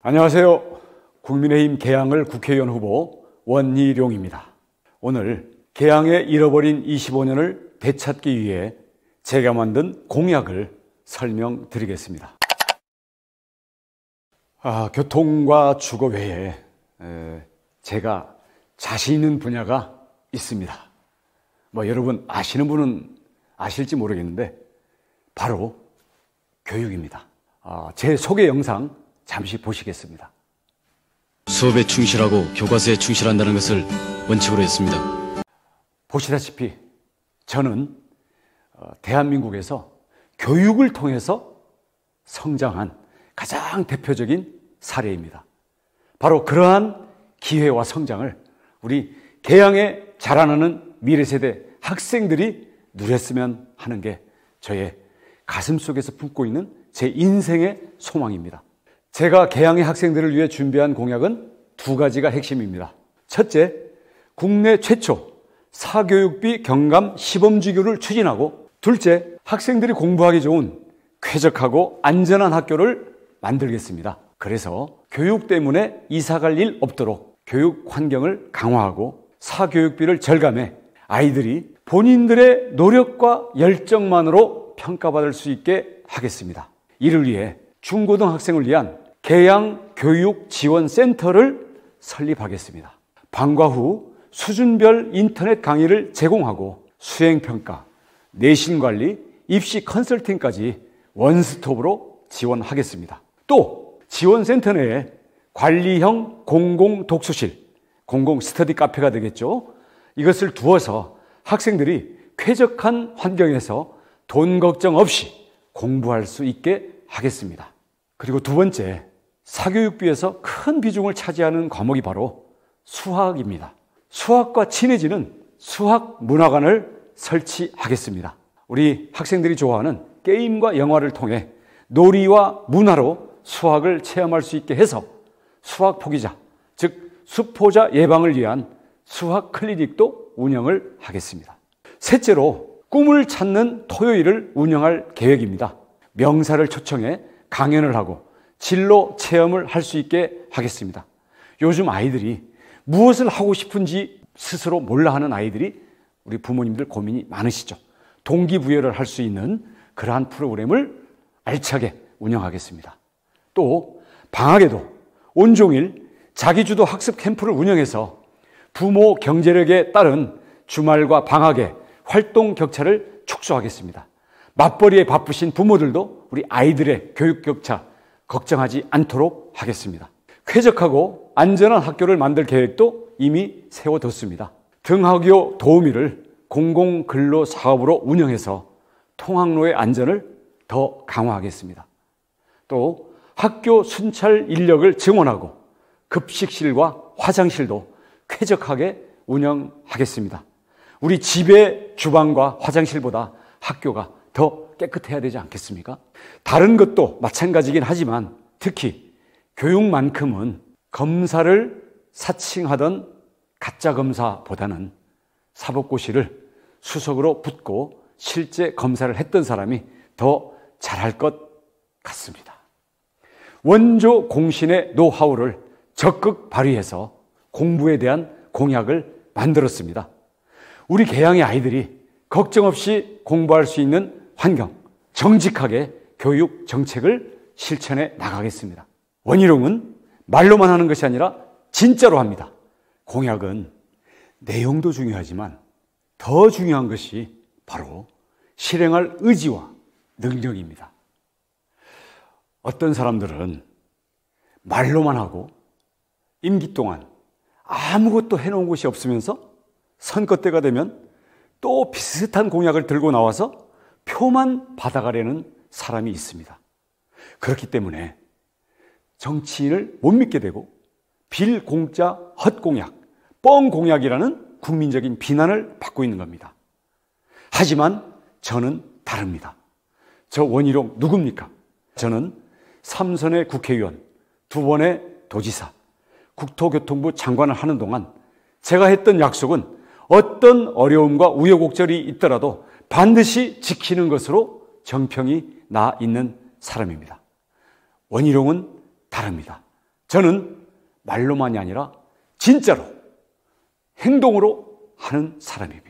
안녕하세요. 국민의힘 개항을 국회의원 후보 원희룡입니다. 오늘 개항에 잃어버린 25년을 되찾기 위해 제가 만든 공약을 설명드리겠습니다. 아, 교통과 주거 외에 제가 자신 있는 분야가 있습니다. 뭐 여러분 아시는 분은 아실지 모르겠는데 바로 교육입니다. 아, 제 소개 영상 잠시 보시겠습니다. 수업에 충실하고 교과서에 충실한다는 것을 원칙으로 했습니다. 보시다시피 저는 어, 대한민국에서 교육을 통해서 성장한 가장 대표적인 사례입니다. 바로 그러한 기회와 성장을 우리 개양에 자라나는 미래세대 학생들이 누렸으면 하는 게 저의 가슴 속에서 품고 있는 제 인생의 소망입니다. 제가 개항의 학생들을 위해 준비한 공약은 두 가지가 핵심입니다. 첫째, 국내 최초 사교육비 경감 시범지교를 추진하고 둘째, 학생들이 공부하기 좋은 쾌적하고 안전한 학교를 만들겠습니다. 그래서 교육 때문에 이사갈 일 없도록 교육 환경을 강화하고 사교육비를 절감해 아이들이 본인들의 노력과 열정만으로 평가받을 수 있게 하겠습니다. 이를 위해 중고등학생을 위한 개양 교육 지원 센터를 설립하겠습니다. 방과 후 수준별 인터넷 강의를 제공하고 수행 평가, 내신 관리, 입시 컨설팅까지 원스톱으로 지원하겠습니다. 또 지원 센터 내에 관리형 공공 독서실, 공공 스터디 카페가 되겠죠. 이것을 두어서 학생들이 쾌적한 환경에서 돈 걱정 없이 공부할 수 있게 하겠습니다. 그리고 두 번째, 사교육비에서 큰 비중을 차지하는 과목이 바로 수학입니다. 수학과 친해지는 수학 문화관을 설치하겠습니다. 우리 학생들이 좋아하는 게임과 영화를 통해 놀이와 문화로 수학을 체험할 수 있게 해서 수학 포기자, 즉 수포자 예방을 위한 수학 클리닉도 운영을 하겠습니다. 셋째로 꿈을 찾는 토요일을 운영할 계획입니다. 명사를 초청해 강연을 하고 진로 체험을 할 수 있게 하겠습니다. 요즘 아이들이 무엇을 하고 싶은지 스스로 몰라 하는 아이들이 우리 부모님들 고민이 많으시죠. 동기부여를 할 수 있는 그러한 프로그램을 알차게 운영하겠습니다. 또 방학에도 온종일 자기주도 학습 캠프를 운영해서 부모 경제력에 따른 주말과 방학의 활동 격차를 축소하겠습니다. 맞벌이에 바쁘신 부모들도 우리 아이들의 교육 격차 걱정하지 않도록 하겠습니다. 쾌적하고 안전한 학교를 만들 계획도 이미 세워뒀습니다. 등하교 도우미를 공공근로 사업으로 운영해서 통학로의 안전을 더 강화하겠습니다. 또 학교 순찰 인력을 증원하고 급식실과 화장실도 쾌적하게 운영하겠습니다. 우리 집의 주방과 화장실보다 학교가 더 깨끗해야 되지 않겠습니까? 다른 것도 마찬가지긴 하지만 특히 교육만큼은 검사를 사칭하던 가짜 검사보다는 사법고시를 수석으로 붙고 실제 검사를 했던 사람이 더 잘할 것 같습니다. 원조 공신의 노하우를 적극 발휘해서 공부에 대한 공약을 만들었습니다. 우리 개양의 아이들이 걱정 없이 공부할 수 있는 환경, 정직하게 교육 정책을 실천해 나가겠습니다. 원희룡은 말로만 하는 것이 아니라 진짜로 합니다. 공약은 내용도 중요하지만 더 중요한 것이 바로 실행할 의지와 능력입니다. 어떤 사람들은 말로만 하고 임기 동안 아무것도 해놓은 것이 없으면서 선거 때가 되면 또 비슷한 공약을 들고 나와서 표만 받아가려는 사람이 있습니다. 그렇기 때문에 정치인을 못 믿게 되고 빌 공짜 헛 공약, 뻥 공약이라는 국민적인 비난을 받고 있는 겁니다. 하지만 저는 다릅니다. 저 원희룡 누굽니까? 저는 삼선의 국회의원, 두 번의 도지사, 국토교통부 장관을 하는 동안 제가 했던 약속은 어떤 어려움과 우여곡절이 있더라도 반드시 지키는 것으로 정평이 나 있는 사람입니다. 원희룡은 다릅니다. 저는 말로만이 아니라 진짜로 행동으로 하는 사람입니다.